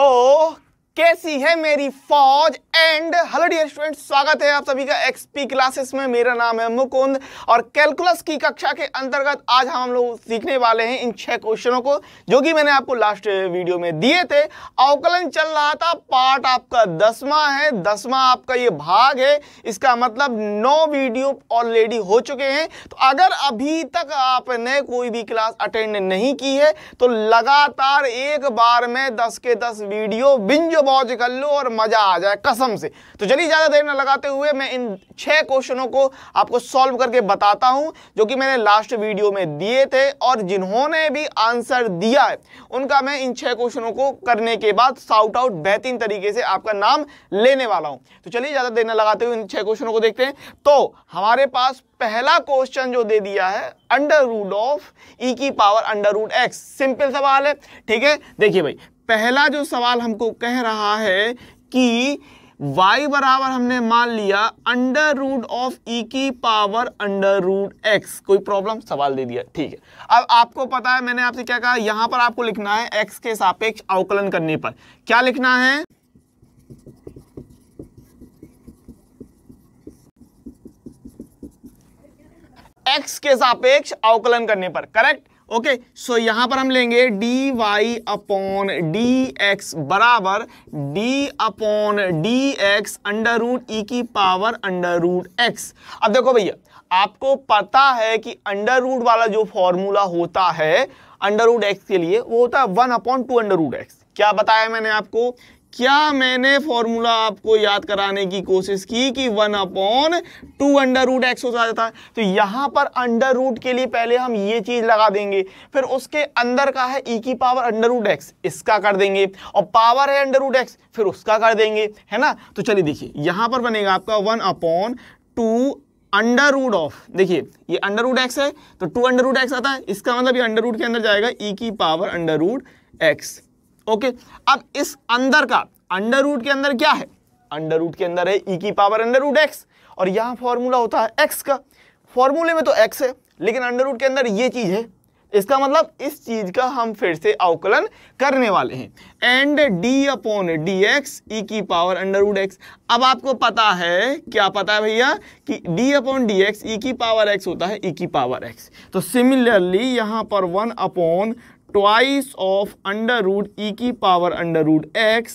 तो कैसी है मेरी फौज एंड हेलो डियर स्टूडेंट्स स्वागत है आप सभी का एक्सपी क्लासेस में मेरा नाम है मुकुंद और कैलकुलस की कक्षा के अंतर्गत आज हम हम लोग सीखने वाले हैं इन छह क्वेश्चनों को जो कि मैंने आपको लास्ट वीडियो में दिए थे अवकलन चल रहा था पार्ट आपका दसवा है दसवा आपका ये भाग है इसका मतलब नौ वीडियो ऑलरेडी हो चुके हैं तो अगर अभी तक आपने कोई भी क्लास अटेंड नहीं की है तो लगातार एक बार में दस के दस वीडियो बिंज बॉज कर लो और मज़ा आ जाए कसम कसम से तो चलिए ज़्यादा देर न लगाते हुए मैं इन छह क्वेश्चनों को आपको सॉल्व करके बताता हूं जो कि मैंने लास्ट वीडियो में दिए थे और जिन्होंने भी आंसर दिया है उनका मैं इन छह क्वेश्चनों को करने के बाद साउट आउट बेहतरीन तरीके से आपका नाम लेने वाला हूं तो चलिए ज़्यादा देर न लगाते हुए इन छह क्वेश्चनों को देखते हैं तो हमारे पास पहला क्वेश्चन जो दे दिया है अंडर रूट ऑफ ई की power under root x simple सवाल है ठीक है देखिए भाई पहला जो सवाल हमको कह रहा है कि y बराबर हमने मान लिया अंडर रूट ऑफ e की पावर अंडर रूट x कोई प्रॉब्लम सवाल दे दिया ठीक है अब आपको पता है मैंने आपसे क्या कहा यहां पर आपको लिखना है x के सापेक्ष अवकलन करने पर क्या लिखना है x के सापेक्ष अवकलन करने पर करेक्ट ओके सो यहां पर हम लेंगे d y upon d x बराबर d upon d x under root e की पावर अंडर रूट एक्स अब देखो भैया आपको पता है कि अंडर रूट वाला जो फॉर्मूला होता है अंडर रूट एक्स के लिए वो होता है one upon two under root x क्या बताया मैंने आपको क्या मैंने फॉर्मूला आपको याद कराने की कोशिश की कि one upon two under root x हो जाता है तो यहाँ पर अंडर रूट के लिए पहले हम ये चीज़ लगा देंगे फिर उसके अंदर का है ई e की पावर अंडर रूट एक्स इसका कर देंगे और पावर है अंडर रूट एक्स फिर उसका कर देंगे है ना तो चलिए देखिए यहां पर बनेगा आपका one upon two under root of देखिए ये अंडर रूट एक्स है तो टू अंडर रूट एक्स आता है इसका मतलब ये अंडर रूट के अंदर जाएगा ई e की power under root x okay अब इस अंदर का अंडर रूट के अंदर क्या है अंडर रूट के अंदर है ई e की पावर अंडर रूट एक्स और यहाँ फॉर्मूला होता है एक्स का फॉर्मूले में तो एक्स है लेकिन अंडर रूट के अंदर ये चीज़ है इसका मतलब इस चीज का हम फिर से अवकलन करने वाले हैं and d upon d x e की पावर अंडर रूट एक्स अब आपको पता है क्या पता है भैया कि d upon d x e की पावर एक्स होता है ई e की पावर एक्स तो सिमिलरली यहां पर one upon twice of under root e की power under root x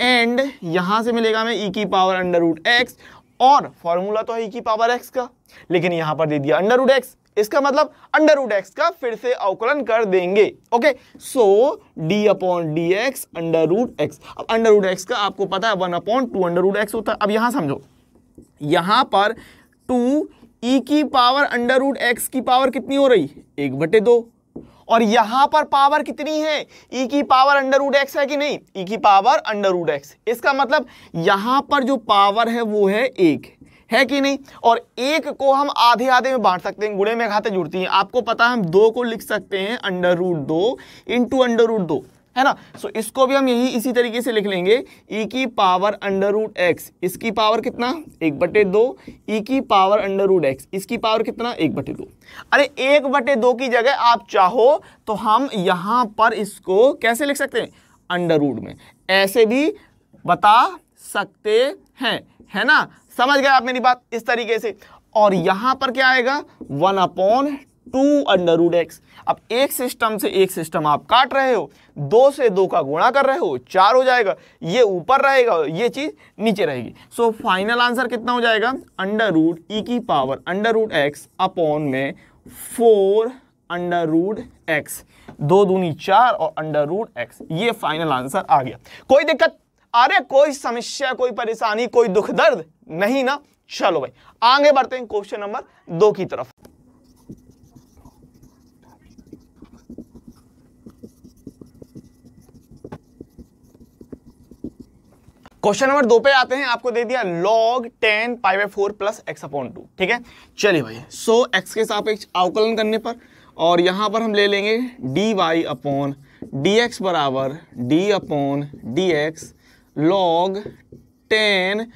and यहाँ से मिलेगा हमें ई की पावर अंडर रूट एक्स और फॉर्मूला तो है ई की पावर एक्स का लेकिन यहाँ पर दे दिया अंडर रूट एक्स इसका मतलब अंडर रूट एक्स का फिर से अवकलन कर देंगे okay so d upon d x under root x अब अंडर रूट एक्स का आपको पता है one upon two under root x होता है अब यहाँ समझो यहाँ पर टू ई e की पावर अंडर रूट एक्स की पावर कितनी हो रही एक बटे दो और यहां पर पावर कितनी है ई e की पावर अंडर उड एक्स है कि नहीं ई e की पावर अंडर उड एक्स इसका मतलब यहां पर जो पावर है वो है एक है कि नहीं और एक को हम आधे आधे में बांट सकते हैं गुड़े में घाते जुड़ती हैं आपको पता है हम दो को लिख सकते हैं अंडर रूट दो इंटू अंडर रूट दो है ना सो so, इसको भी हम यही इसी तरीके से लिख लेंगे ई e की पावर अंडर रूट एक्स इसकी पावर कितना एक बटे दो ई e की पावर अंडर रूट एक्स इसकी पावर कितना एक बटे दो अरे एक बटे दो की जगह आप चाहो तो हम यहाँ पर इसको कैसे लिख सकते हैं अंडर रूट में ऐसे भी बता सकते हैं है ना समझ गए आप मेरी बात इस तरीके से और यहाँ पर क्या आएगा one upon two under root x अब एक सिस्टम से एक सिस्टम आप काट रहे हो दो से दो का गुणा कर रहे हो चार हो जाएगा ये ऊपर रहेगा ये चीज़ नीचे रहेगी सो फाइनल आंसर कितना हो जाएगा अंडर रूट ई की power under root x upon में फोर अंडर रूट एक्स दो दूनी चार और अंडर रूट एक्स ये फाइनल आंसर आ गया कोई दिक्कत अरे कोई समस्या कोई परेशानी कोई दुख दर्द नहीं ना चलो भाई आगे बढ़ते हैं क्वेश्चन नंबर दो की तरफ क्वेश्चन नंबर दो पे आते हैं आपको दे दिया log 10 pi by four plus x upon two ठीक है चलिए भाई सो एक्स के सापेक्ष अवकलन करने पर और यहाँ पर हम ले लेंगे d y upon d x बराबर d upon d x log ten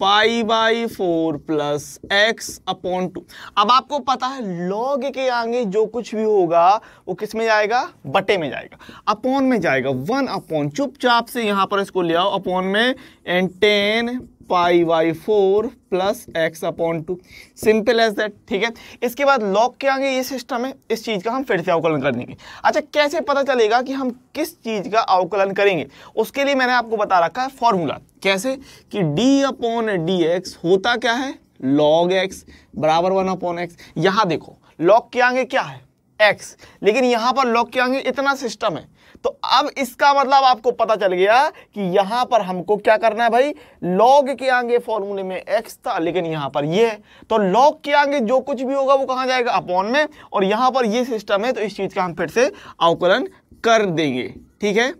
pi by four plus x upon two अब आपको पता है लॉग के आगे जो कुछ भी होगा वो किस में जाएगा बटे में जाएगा अपॉन में जाएगा वन अपॉन चुपचाप से यहां पर इसको ले आओ अपॉन में and tan pi by four plus x upon two simple as that ठीक है इसके बाद लॉग के आगे ये सिस्टम है इस चीज़ का हम फिर से अवकलन कर देंगे अच्छा कैसे पता चलेगा कि हम किस चीज़ का अवकलन करेंगे उसके लिए मैंने आपको बता रखा है फॉर्मूला कैसे कि डी अपॉन डी एक्स होता क्या है लॉग एक्स बराबर वन अपॉन एक्स यहाँ देखो लॉग के आगे क्या है एक्स लेकिन यहाँ पर लॉग के आगे इतना सिस्टम है तो अब इसका मतलब आपको पता चल गया कि यहां पर हमको क्या करना है भाई लॉग के आगे फॉर्मूले में एक्स था लेकिन यहां पर ये तो लॉग के आगे जो कुछ भी होगा वो कहा जाएगा अपॉन में और यहां पर ये सिस्टम है तो इस चीज का हम फिर से अवकलन कर देंगे ठीक है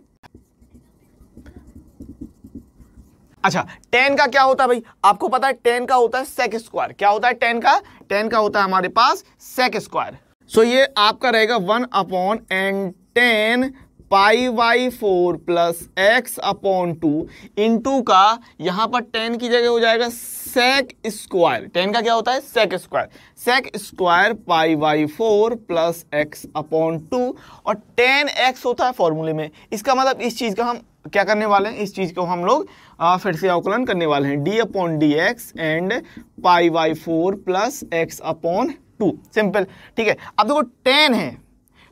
अच्छा टेन का क्या होता है भाई आपको पता है टेन का होता है सेक स्क्वायर क्या होता है टेन का टेन का होता है हमारे पास सेक स्क्वायर सो ये आपका रहेगा one upon n tan pi by four plus x upon two into का यहाँ पर टेन की जगह हो जाएगा सेक स्क्वायर टेन का क्या होता है sec square sec square pi by four plus x upon two और टेन एक्स होता है फॉर्मूले में इसका मतलब इस चीज़ का हम क्या करने वाले हैं इस चीज़ को हम लोग फिर से अवकलन करने वाले हैं d upon d x and pi by four plus x upon two simple ठीक है अब देखो टेन है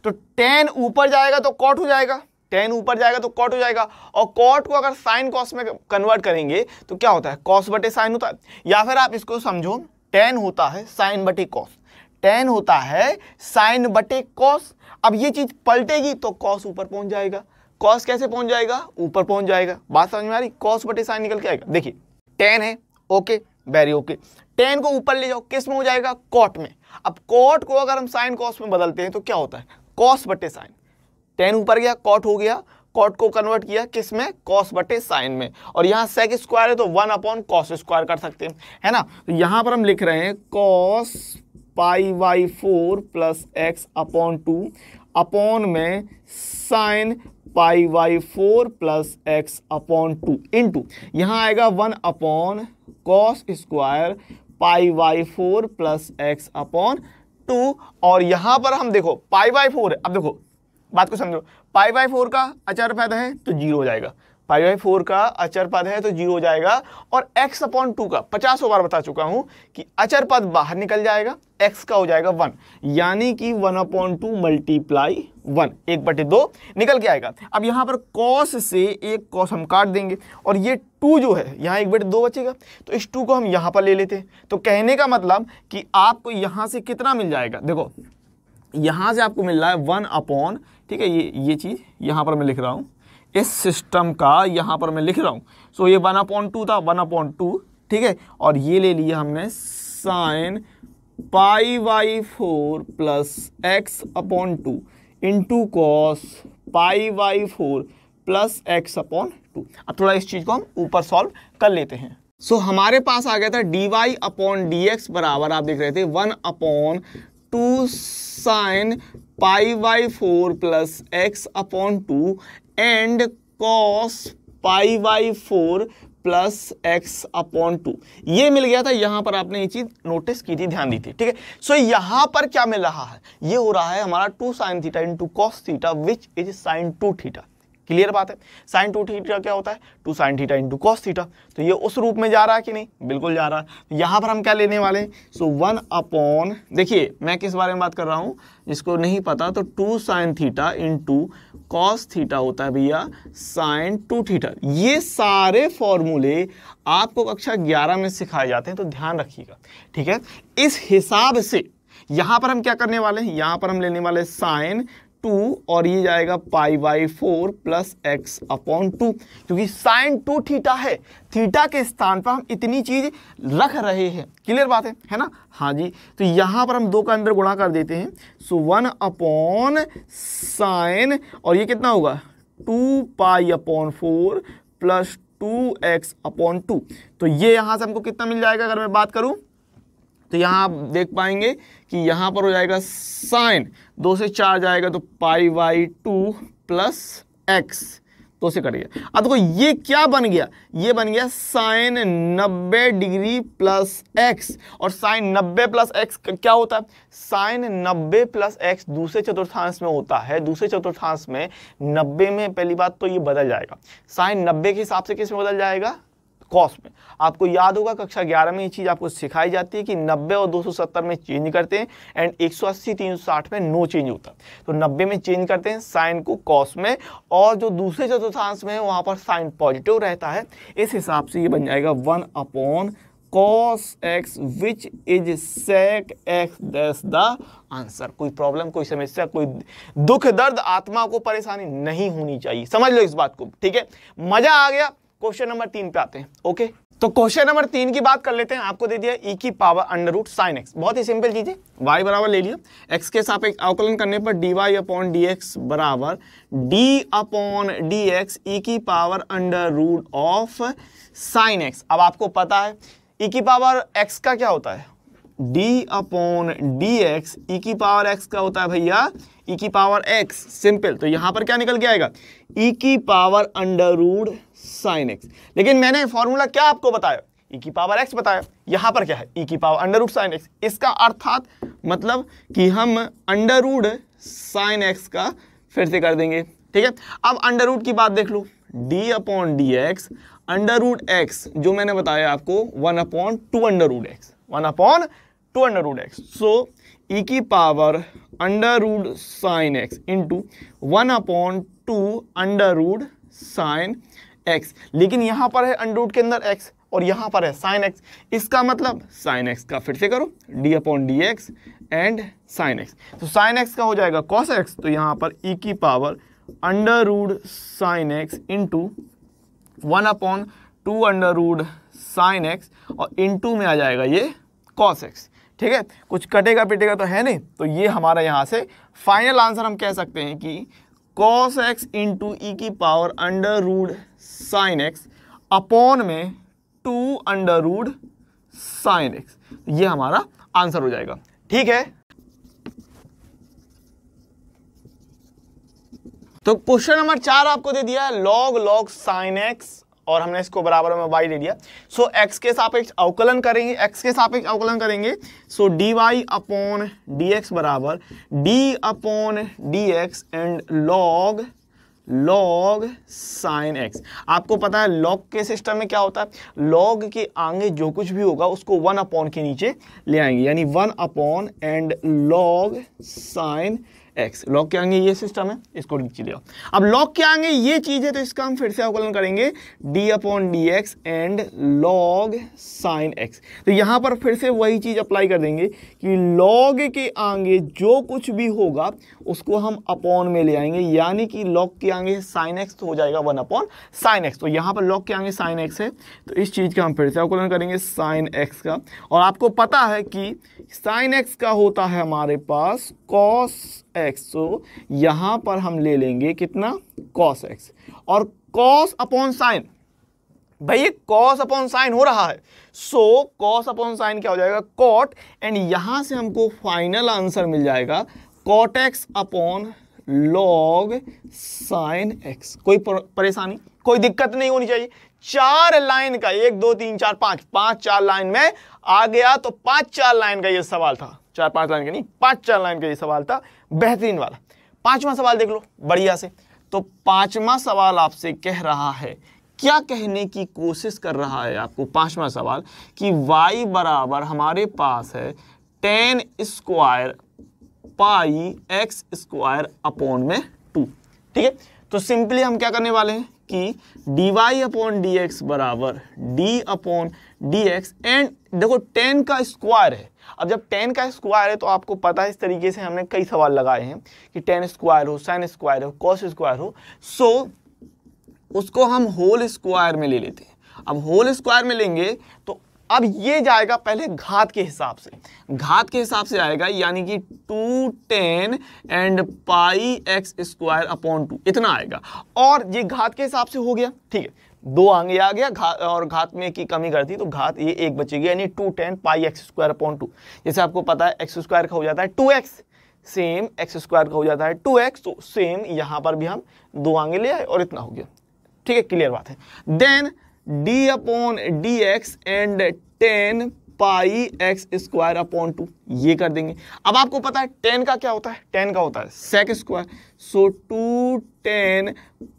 तो टेन ऊपर जाएगा तो कॉट हो जाएगा टेन ऊपर जाएगा तो कॉट हो जाएगा और कॉट को अगर साइन कॉस में कन्वर्ट करेंगे तो क्या होता है कॉस बटे साइन होता है या फिर आप इसको समझो टेन होता है साइन बटे कॉस टेन होता है साइन बटे कॉस अब ये चीज़ पलटेगी तो कॉस ऊपर पहुंच जाएगा कॉस कैसे पहुंच जाएगा ऊपर पहुंच जाएगा बात समझ में आ रही कॉस बटे साइन निकल के आएगा देखिए टेन है ओके वेरी ओके टेन को ऊपर ले जाओ किस में हो जाएगा कॉट में अब कॉट को अगर हम साइन कॉस में बदलते हैं तो क्या होता है कॉस बटे साइन टेन ऊपर गया कॉट हो गया कॉट को कन्वर्ट किया किस में कॉस बटे साइन में और यहाँ सेक स्क्वायर है तो वन अपॉन कॉस स्क्वायर कर सकते हैं है ना तो यहाँ पर हम लिख रहे हैं cos pi by four plus x upon two upon में sine pi by four plus x upon two into यहाँ आएगा one upon cos square pi by four plus x upon two और यहां पर हम देखो पाई बाई फोर है अब देखो बात को समझो पाई बाई फोर का अचर पद है तो जीरो हो जाएगा पाई बाई फोर का अचर पद है तो जीरो हो जाएगा और एक्स अपॉन टू का पचास बार बता चुका हूं कि अचर पद बाहर निकल जाएगा एक्स का हो जाएगा वन यानी कि one upon two multiply one एक बटे दो निकल के आएगा अब यहाँ पर कॉस से एक कॉस हम काट देंगे और ये टू जो है यहाँ एक बटे दो बचेगा तो इस टू को हम यहाँ पर ले लेते हैं तो कहने का मतलब कि आपको यहाँ से कितना मिल जाएगा देखो यहाँ से आपको मिल रहा है वन अपॉन ठीक है ये ये चीज़ यहाँ पर मैं लिख रहा हूँ इस सिस्टम का यहाँ पर मैं लिख रहा हूँ सो ये वन अपॉन टू था वन अपॉन टू ठीक है और ये ले लिया हमने sine pi by four plus x upon two into cos pi by four plus x upon two अब थोड़ा इस चीज़ को हम ऊपर सॉल्व कर लेते हैं सो so, हमारे पास आ गया था d y upon d x बराबर आप देख रहे थे one upon two sine pi by four plus x upon two and cos pi by four plus x upon two ये मिल गया था यहां पर आपने ये चीज़ नोटिस की थी ध्यान दी थी ठीक है सो यहां पर क्या मिल रहा है ये हो रहा है हमारा two sign theta into cos theta which is sine two theta clear बात है साइन टू थीटा क्या होता है two sign theta into cos theta तो ये उस रूप में जा रहा है कि नहीं बिल्कुल जा रहा है तो यहाँ पर हम क्या लेने वाले हैं सो वन अपॉन देखिए मैं किस बारे में बात कर रहा हूँ जिसको नहीं पता तो two sign theta into cos theta होता है भैया साइन टू थीटा ये सारे फॉर्मूले आपको कक्षा ग्यारह में सिखाए जाते हैं तो ध्यान रखिएगा ठीक है इस हिसाब से यहां पर हम क्या करने वाले हैं यहां पर हम लेने वाले साइन टू और ये जाएगा pi by four plus x upon two क्योंकि साइन टू थीटा है थीटा के स्थान पर हम इतनी चीज़ रख रहे हैं क्लियर बात है है ना हाँ जी तो यहाँ पर हम दो का अंदर गुणा कर देते हैं सो वन अपॉन साइन और ये कितना होगा two pi upon four plus two x upon two तो ये यहाँ से हमको कितना मिल जाएगा अगर मैं बात करूँ तो यहाँ आप देख पाएंगे कि यहाँ पर हो जाएगा साइन दो से चार जाएगा तो pi by two plus x तो कट गया अब देखो ये क्या बन गया ये बन गया साइन 90 डिग्री प्लस एक्स और साइन 90 प्लस एक्स क्या होता है साइन 90 प्लस एक्स दूसरे चतुर्थांश में होता है दूसरे चतुर्थांश में 90 में पहली बात तो ये बदल जाएगा साइन 90 के हिसाब से किस में बदल जाएगा कॉस में आपको याद होगा कक्षा 11 में ये चीज़ आपको सिखाई जाती है कि 90 और 270 में चेंज करते हैं एंड 180 360 में नो चेंज होता है तो 90 में चेंज करते हैं साइन को कॉस में और जो दूसरे चतुर्थांश में है वहाँ पर साइन पॉजिटिव रहता है इस हिसाब से ये बन जाएगा one upon cos x which is sec x that's the answer कोई प्रॉब्लम कोई समस्या कोई दुख दर्द आत्मा को परेशानी नहीं होनी चाहिए समझ लो इस बात को ठीक है मज़ा आ गया क्वेश्चन नंबर तीन पे आते हैं ओके तो क्वेश्चन नंबर तीन की बात कर लेते हैं आपको दे दिया ई e की power under root sine x बहुत ही सिंपल चीज है वाई बराबर ले लिया एक्स के साथ एक अवकलन करने पर d y upon d x बराबर d upon d x e की power under root of sine x अब आपको पता है ई e की पावर एक्स का क्या होता है d upon d x e की पावर एक्स का होता है भैया ई e की पावर एक्स सिंपल तो यहां पर क्या निकल के आएगा ई e की power under root sign x लेकिन मैंने फॉर्मूला क्या आपको बताया ई e की पावर एक्स बताया यहां पर क्या है ई की power under root sign x इसका अर्थात मतलब कि हम अंडर रूड साइन एक्स का फिर से कर देंगे ठीक है अब अंडर रूड की बात देख लो d upon d x under root x जो मैंने बताया आपको one upon two under root x one upon two under root x so e की power under root sign x into one upon two under root sign x लेकिन यहाँ पर है under root के अंदर एक्स और यहाँ पर है साइन एक्स इसका मतलब साइन एक्स का फिर से करो d upon d x and sin x तो साइन एक्स का हो जाएगा कॉस एक्स तो यहाँ पर ई e की power under root sign x into one upon two under root sign x और इंटू में आ जाएगा ये कॉस एक्स ठीक है कुछ कटेगा पिटेगा तो है नहीं तो ये हमारा यहाँ से फाइनल आंसर हम कह सकते हैं कि कॉस एक्स इंटू ई की power under root sign x upon में two under root sign x ये हमारा आंसर हो जाएगा ठीक है तो क्वेश्चन नंबर चार आपको दे दिया है लॉग लॉग साइन एक्स और हमने इसको बराबर में वाई दे दिया सो so, एक्स के सापेक्ष अवकलन करेंगे एक्स के सापेक्ष अवकलन करेंगे so d y upon d x बराबर d upon d x and log log sin x आपको पता है लॉग के सिस्टम में क्या होता है लॉग के आगे जो कुछ भी होगा उसको वन अपॉन के नीचे ले आएंगे यानी one upon and log sin x log के आएंगे ये सिस्टम है इसको लिख लिया अब लॉक के आएंगे ये चीज़ है तो इसका हम फिर से अवकलन करेंगे d upon d x and log sin x तो यहाँ पर फिर से वही चीज़ अप्लाई कर देंगे कि लॉग के आगे जो कुछ भी होगा उसको हम अपॉन में ले आएंगे यानी कि लॉग के आगे साइन एक्स तो हो जाएगा वन अपॉन साइन एक्स तो यहाँ पर लॉग के आगे साइन एक्स है तो इस चीज़ का हम फिर से अवकलन करेंगे साइन एक्स का और आपको पता है कि साइन एक्स का होता है हमारे पास कॉस एक्स तो यहां पर हम ले लेंगे कितना कॉस एक्स और कॉस अपॉन साइन भाई कॉस अपॉन साइन हो रहा है सो कॉस अपॉन साइन क्या हो जाएगा कॉट एंड यहां से हमको फाइनल आंसर मिल जाएगा cot x upon log sin x कोई परेशानी कोई दिक्कत नहीं होनी चाहिए चार लाइन का एक दो तीन चार पांच पांच चार लाइन में आ गया तो पांच चार लाइन का ये सवाल था चार पांच लाइन का नहीं पांच चार लाइन का ये सवाल था बेहतरीन वाला पांचवा सवाल देख लो बढ़िया से तो पांचवा सवाल आपसे कह रहा है क्या कहने की कोशिश कर रहा है आपको पांचवा सवाल कि वाई बराबर हमारे पास है tan square pi x square upon में टू ठीक है तो सिंपली हम क्या करने वाले हैं कि d y upon d x बराबर d upon d x and देखो टेन का स्क्वायर है अब जब टेन का स्क्वायर है तो आपको पता है इस तरीके से हमने कई सवाल लगाए हैं कि टेन स्क्वायर हो साइन स्क्वायर हो कॉस स्क्वायर हो सो so, उसको हम होल स्क्वायर में ले लेते हैं अब होल स्क्वायर में लेंगे तो अब ये जाएगा पहले घात के हिसाब से घात के हिसाब से आएगा यानी कि two tan and pi x square upon two इतना आएगा और ये घात के हिसाब से हो गया ठीक है दो आगे आ गया घात और घात में की कमी कर दी तो घात ये एक बचेगी यानी two tan pi x square upon two जैसे आपको पता है एक्स स्क्वायर का हो जाता है two x same x square का हो जाता है टू एक्स तो सेम यहाँ पर भी हम दो आगे ले आए और इतना हो गया ठीक है क्लियर बात है then d upon d x and tan pi x square upon two ये कर देंगे अब आपको पता है टेन का क्या होता है टेन का होता है sec square so two tan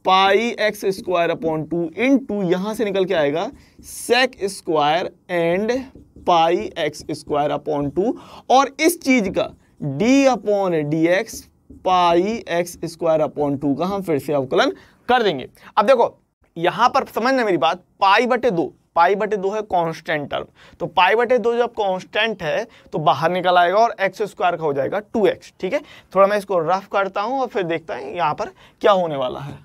pi x square upon two into यहां से निकल के आएगा sec square and pi x square upon two और इस चीज का d upon d x pi x square upon two का हम फिर से अवकलन कर देंगे अब देखो यहां पर समझना मेरी बात पाई बटे दो पाई बटे दो है कांस्टेंट टर्म तो पाई बटे दो जब कांस्टेंट है तो बाहर निकल आएगा और एक्स स्क्वायर का हो जाएगा टू एक्स ठीक है थोड़ा मैं इसको रफ करता हूँ और फिर देखता है यहाँ पर क्या होने वाला है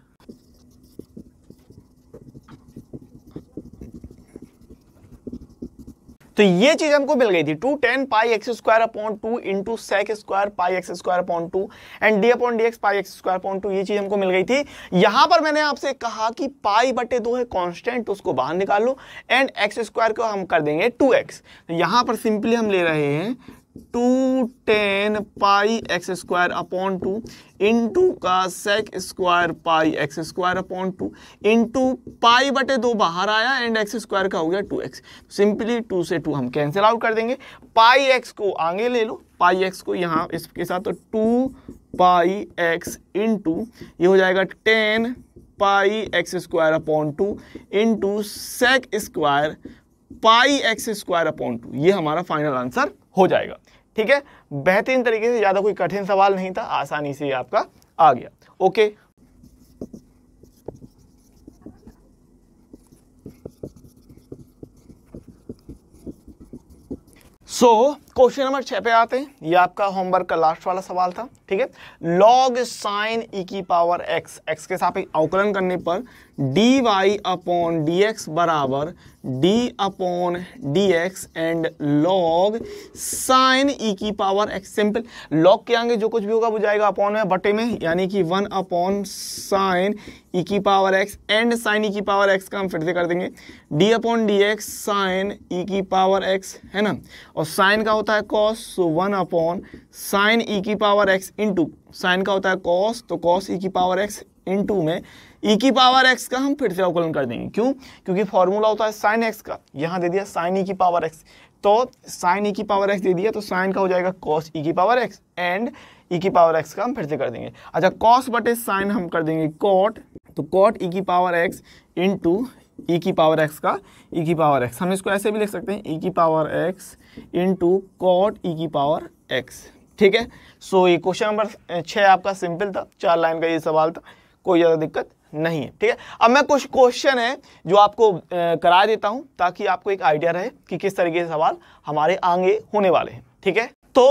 तो ये चीज हमको मिल गई थी two tan pi x square upon two into sec square pi x square upon two and d upon d x pi x square upon two ये चीज हमको मिल गई थी यहां पर मैंने आपसे कहा कि पाई बटे दो है कॉन्स्टेंट उसको बाहर निकालो एंड एक्स स्क्वायर को हम कर देंगे टू एक्स यहां पर सिंपली हम ले रहे हैं two tan pi x square upon two into का sec square pi x square upon two into pi बटे दो बाहर आया एंड एक्स स्क्वायर का हो गया टू एक्स सिंपली टू से टू हम कैंसिल आउट कर देंगे पाई एक्स को आगे ले लो पाई एक्स को यहाँ इसके साथ तो टू पाई एक्स इंटू ये हो जाएगा tan pi x square upon two into sec square pi x square upon two ये हमारा फाइनल आंसर हो जाएगा ठीक है बेहतरीन तरीके से ज़्यादा कोई कठिन सवाल नहीं था आसानी से आपका आ गया ओके सो क्वेश्चन नंबर छह पे आते हैं ये आपका होमवर्क का लास्ट वाला सवाल था ठीक है लॉग साइन ई की पावर एक्स एक्स के साथ अवकलन करने पर d y upon d x बराबर d upon d x and log sin e की पावर एक्स सिंपल लॉग के आगे जो कुछ भी होगा वो जाएगा अपॉन में बटे में यानी कि वन अपॉन साइन ई की power x and sin e की पावर एक्स का हम फिर से कर देंगे d upon d x sin e की पावर एक्स है ना और साइन का होता है cos so one upon sin e की पावर एक्स इंटू साइन का होता है कॉस तो कॉस ई e की पावर एक्स इंटू में ई e की पावर एक्स का हम फिर से अवकलन कर देंगे क्यों क्योंकि फॉर्मूला होता है साइन एक्स का यहाँ दे दिया साइन ई की पावर एक्स तो साइन ई की पावर एक्स दे दिया तो साइन का हो जाएगा कॉस ई की पावर एक्स एंड ई की पावर एक्स का हम फिर से कर देंगे अच्छा कॉस बटे साइन हम कर देंगे कॉट तो कॉट ई की पावर एक्स इन ई की पावर एक्स का ई की पावर एक्स हम इसको ऐसे भी लिख सकते हैं ई की power x into cot e की पावर एक्स ठीक है सो so, ये क्वेश्चन नंबर छः आपका सिंपल था चार लाइन का ये सवाल था कोई ज़्यादा दिक्कत नहीं है ठीक है अब मैं कुछ क्वेश्चन है जो आपको करा देता हूं ताकि आपको एक आइडिया रहे कि किस तरीके से सवाल हमारे आगे होने वाले हैं ठीक है तो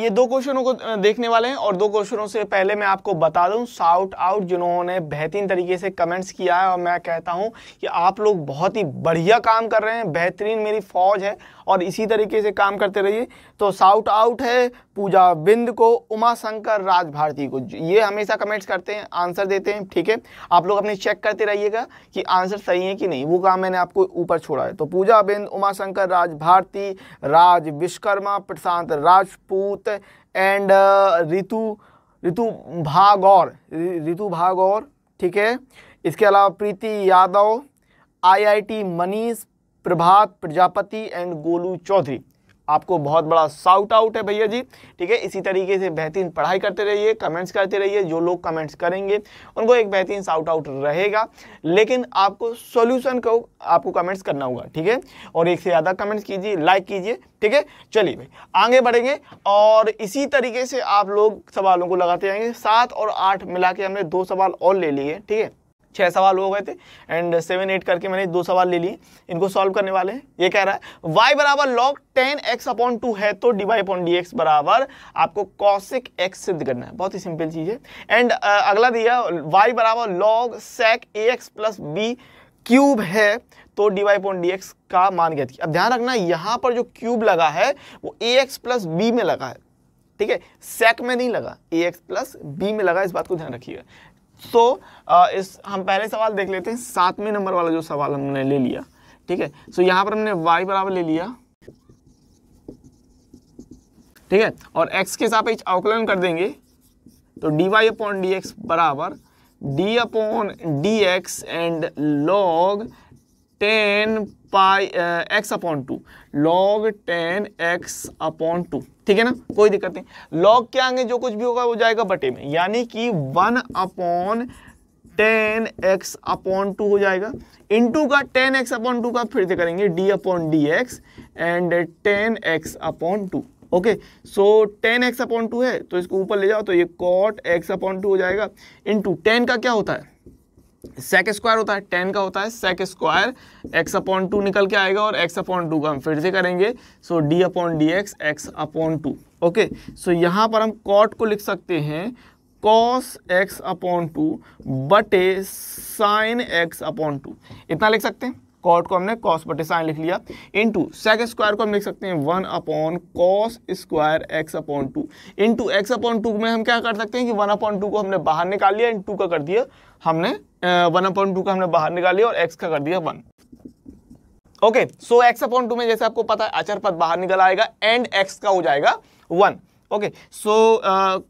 ये दो क्वेश्चनों को देखने वाले हैं और दो क्वेश्चनों से पहले मैं आपको बता दूं साउट आउट जिन्होंने बेहतरीन तरीके से कमेंट्स किया है और मैं कहता हूं कि आप लोग बहुत ही बढ़िया काम कर रहे हैं बेहतरीन मेरी फौज है और इसी तरीके से काम करते रहिए तो साउट आउट है पूजा बिंद को उमा शंकर राज भारती को ये हमेशा कमेंट्स करते हैं आंसर देते हैं ठीक है आप लोग अपने चेक करते रहिएगा कि आंसर सही है कि नहीं वो काम मैंने आपको ऊपर छोड़ा है तो पूजा बिंद उमा शंकर राज भारती राज विश्वकर्मा प्रशांत राजपूत एंड ऋतु ऋतु भागौर ऋतु भागौर ठीक है इसके अलावा प्रीति यादव आईआईटी मनीष प्रभात प्रजापति एंड गोलू चौधरी आपको बहुत बड़ा साउट आउट है भैया जी ठीक है इसी तरीके से बेहतरीन पढ़ाई करते रहिए कमेंट्स करते रहिए जो लोग कमेंट्स करेंगे उनको एक बेहतरीन साउट आउट रहेगा लेकिन आपको सॉल्यूशन को आपको कमेंट्स करना होगा ठीक है और एक से ज़्यादा कमेंट्स कीजिए लाइक कीजिए ठीक है चलिए भाई आगे बढ़ेंगे और इसी तरीके से आप लोग सवालों को लगाते जाएंगे सात और आठ मिला के हमने दो सवाल और ले लिए ठीक है छः सवाल हो गए थे एंड सेवन एट करके मैंने दो सवाल ले लिए इनको सॉल्व करने वाले हैं ये कह रहा है वाई बराबर log tan x upon two है तो डिवाई अपॉन डी एक्स बराबर आपको कॉसिक एक्स सिद्ध करना है बहुत ही सिंपल चीज़ है एंड uh, अगला दिया वाई बराबर log sec a x plus b cube है तो डिवाई अपॉन डी एक्स का मान गया अब ध्यान रखना यहाँ पर जो क्यूब लगा है वो ए एक्स प्लस बी में लगा है ठीक है सेक में नहीं लगा ए एक्स प्लस बी में लगा इस बात को ध्यान रखिएगा सो so, uh, इस हम पहले सवाल देख लेते हैं सातवें नंबर वाला जो सवाल हमने ले लिया ठीक है सो so, यहाँ पर हमने y बराबर ले लिया ठीक है और x के एक अवकलन कर देंगे तो d y upon d x बराबर d upon d x and log ten pi x upon two log tan x upon two ठीक है ना कोई दिक्कत नहीं लॉग के आगे जो कुछ भी होगा वो जाएगा बटे में यानी कि one upon tan x upon two हो जाएगा टू का टेन एक्स अपॉन टू का फिर से करेंगे d upon d x and tan x upon two okay so tan x upon two है तो इसको ऊपर ले जाओ तो ये कॉट एक्स अपॉन टू हो जाएगा इंटू टेन का क्या होता है सेक स्क्वायर होता है टेन का होता है sec square x upon two निकल के आएगा और एक्स अपॉन टू का हम फिर से करेंगे so d upon d x x upon two okay so यहाँ पर हम कॉट को लिख सकते हैं कॉस एक्स अपॉन टू बटे साइन एक्स अपॉन टू इतना लिख सकते हैं कॉट को हमने कॉस बटे साइन लिख लिया इन टू सेक स्क्वायर को हम लिख सकते हैं one upon cos square x upon two into x upon two में हम क्या कर सकते हैं कि वन अपॉन टू को हमने बाहर निकाल लिया इन टू का कर दिया हमने वन अपॉइंट टू का हमने बाहर निकाली और एक्स का कर दिया one okay so x upon two में जैसे आपको पता है अचर पद बाहर निकल आएगा एंड एक्स का हो जाएगा one okay so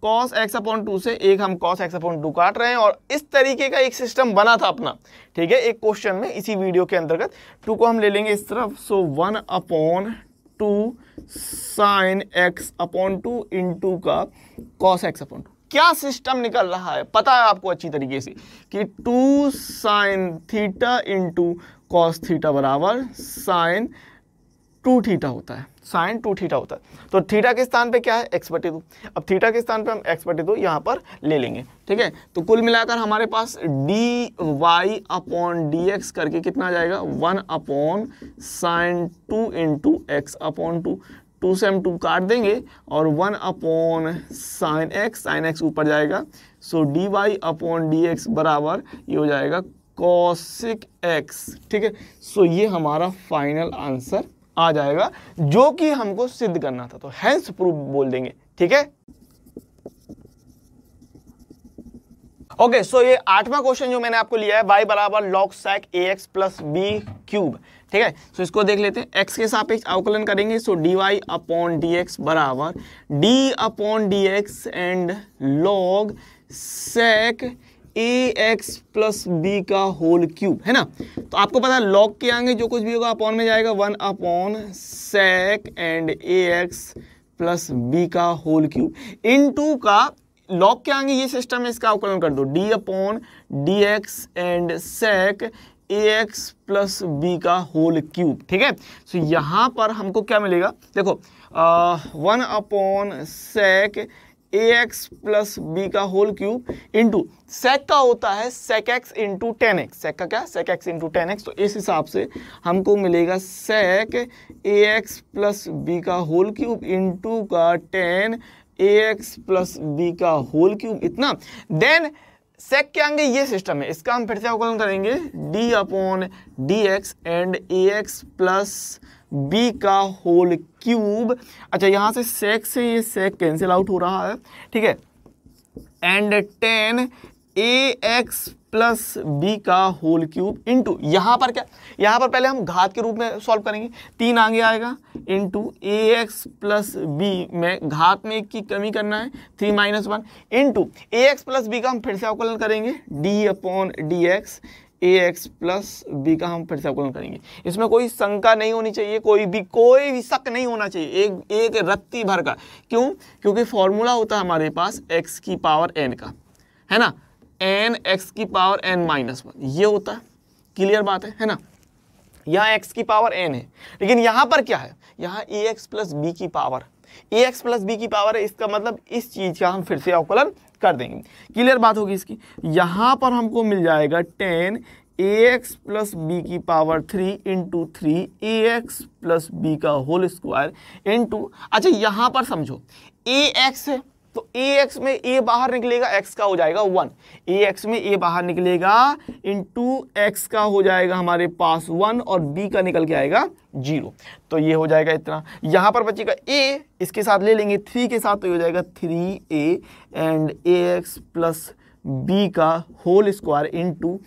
cos x upon two से एक हम कॉस एक्स अपॉइंट टू काट रहे हैं और इस तरीके का एक सिस्टम बना था अपना ठीक है एक क्वेश्चन में इसी वीडियो के अंतर्गत टू को हम ले लेंगे इस तरफ so one upon two sin x upon two into का कॉस एक्स अपॉन टू क्या सिस्टम निकल रहा है पता है आपको अच्छी तरीके से कि two sign theta into cos theta बराबर साइन टू थीटा होता है साइन टू थीटा होता है तो थीटा के स्थान पे क्या है एक्स बटे दो अब थीटा के स्थान पे हम एक्स बटे दो यहाँ पर ले लेंगे ठीक है तो कुल मिलाकर हमारे पास d y upon d x करके कितना आ जाएगा one upon sin two into x upon two two से हम टू काट देंगे और one upon sin x sin x ऊपर जाएगा so d y upon d x बराबर ये हो जाएगा कॉसिक एक्स ठीक है सो ये हमारा फाइनल आंसर आ जाएगा जो कि हमको सिद्ध करना था तो हैंस प्रूफ बोल देंगे ठीक है ओके सो ये आठवां क्वेश्चन जो मैंने आपको लिया है वाई बराबर log sec a x plus b cube ठीक है सो इसको देख लेते हैं एक्स के सापेक्ष अवकलन करेंगे so d y upon d x बराबर d upon d x and log sec a x plus b का होल क्यूब है ना तो आपको पता है लॉग के आगे जो कुछ भी होगा अपॉन में जाएगा one upon sec and a x plus b का होल क्यूब इन टू का लॉग के आगे ये सिस्टम है इसका अवकलन कर दो d upon d x and sec a x plus b का होल क्यूब ठीक है सो so, यहाँ पर हमको क्या मिलेगा देखो one upon sec a x plus b का होल क्यूब इंटू सेक का होता है sec x into tan x sec का क्या sec x into tan x तो इस हिसाब से हमको मिलेगा sec a x plus b का होल क्यूब इंटू का tan a x plus b का होल क्यूब इतना देन सेक के आगे ये सिस्टम है इसका हम फिर से अवकलन करेंगे d upon d x and a x plus b का होल क्यूब अच्छा यहाँ से सेक से ये सेक कैंसिल आउट हो रहा है ठीक है and tan a x plus b का होल क्यूब इंटू यहाँ पर क्या यहाँ पर पहले हम घात के रूप में सॉल्व करेंगे तीन आगे आएगा into a x plus b में घात में एक की कमी करना है three minus one into a x plus b का हम फिर से अवकलन करेंगे d upon d x a x plus b का हम फिर से अवकलन करेंगे इसमें कोई शंका नहीं होनी चाहिए कोई भी कोई भी शक नहीं होना चाहिए एक एक रत्ती भर का क्यों क्योंकि फॉर्मूला होता है हमारे पास एक्स की पावर एन का है ना एन एक्स की पावर एन माइनस वन ये होता है क्लियर बात है है ना यहाँ एक्स की पावर एन है लेकिन यहाँ पर क्या है यहाँ ए एक्स प्लस बी की power a x plus b की पावर है इसका मतलब इस चीज़ का हम फिर से अवकलन कर देंगे क्लियर बात होगी इसकी यहाँ पर हमको मिल जाएगा tan a x plus b की power three into three a x plus b का होल स्क्वायर इंटू अच्छा यहाँ पर समझो ए एक्स है तो ए एक्स में ए बाहर निकलेगा एक्स का हो जाएगा वन ए एक्स में ए बाहर निकलेगा इन टू एक्स का हो जाएगा हमारे पास वन और बी का निकल के आएगा जीरो तो ये हो जाएगा इतना यहाँ पर बचेगा ए इसके साथ ले लेंगे थ्री के साथ तो ये हो जाएगा three a and a x plus b का whole square into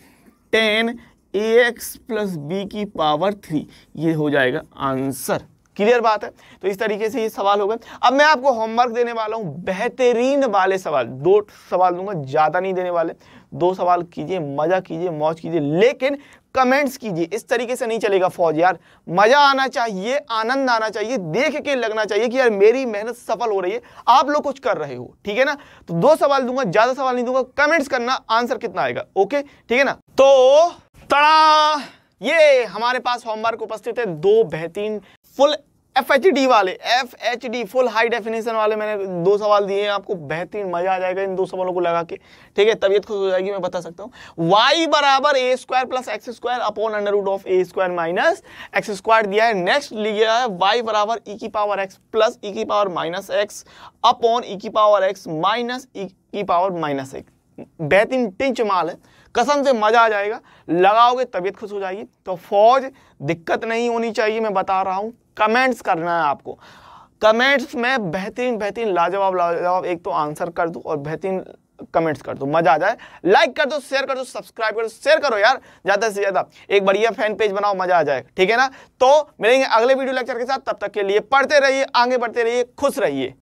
tan a x plus b की पावर थ्री ये हो जाएगा आंसर क्लियर बात है तो इस तरीके से ये सवाल हो गए अब मैं आपको होमवर्क देने वाला हूँ बेहतरीन वाले सवाल दो सवाल दूंगा ज़्यादा नहीं देने वाले दो सवाल कीजिए मज़ा कीजिए मौज कीजिए लेकिन कमेंट्स कीजिए इस तरीके से नहीं चलेगा फौज यार मज़ा आना चाहिए आनंद आना चाहिए देख के लगना चाहिए कि यार मेरी मेहनत सफल हो रही है आप लोग कुछ कर रहे हो ठीक है ना तो दो सवाल दूंगा ज़्यादा सवाल नहीं दूंगा कमेंट्स करना आंसर कितना आएगा ओके ठीक है ना तो तड़ा ये हमारे पास होमवर्क उपस्थित है दो बेहतरीन फुल एफ एच डी वाले F H D full high definition वाले मैंने दो सवाल दिए हैं आपको बेहतरीन मजा आ जाएगा इन दो सवालों को लगा के ठीक है तबियत खुश हो जाएगी मैं बता सकता हूँ वाई बराबर a square plus x square upon under root of a square minus x square दिया है नेक्स्ट लिया है वाई बराबर ई e की पावर एक्स प्लस ई की power minus x upon e की पावर एक्स माइनस ई की power minus x बेहतरीन टिंच माल है कसम से मज़ा आ जाएगा लगाओगे तबियत खुश हो जाएगी तो फौज दिक्कत नहीं होनी चाहिए मैं बता रहा हूँ कमेंट्स करना है आपको कमेंट्स में बेहतरीन बेहतरीन लाजवाब लाजवाब एक तो आंसर कर दो और बेहतरीन कमेंट्स कर दो मजा आ जाए लाइक कर दो शेयर कर दो सब्सक्राइब कर दो शेयर करो यार ज़्यादा से ज़्यादा एक बढ़िया फैन पेज बनाओ मजा आ जाए ठीक है ना तो मिलेंगे अगले वीडियो लेक्चर के साथ तब तक के लिए पढ़ते रहिए आगे बढ़ते रहिए खुश रहिए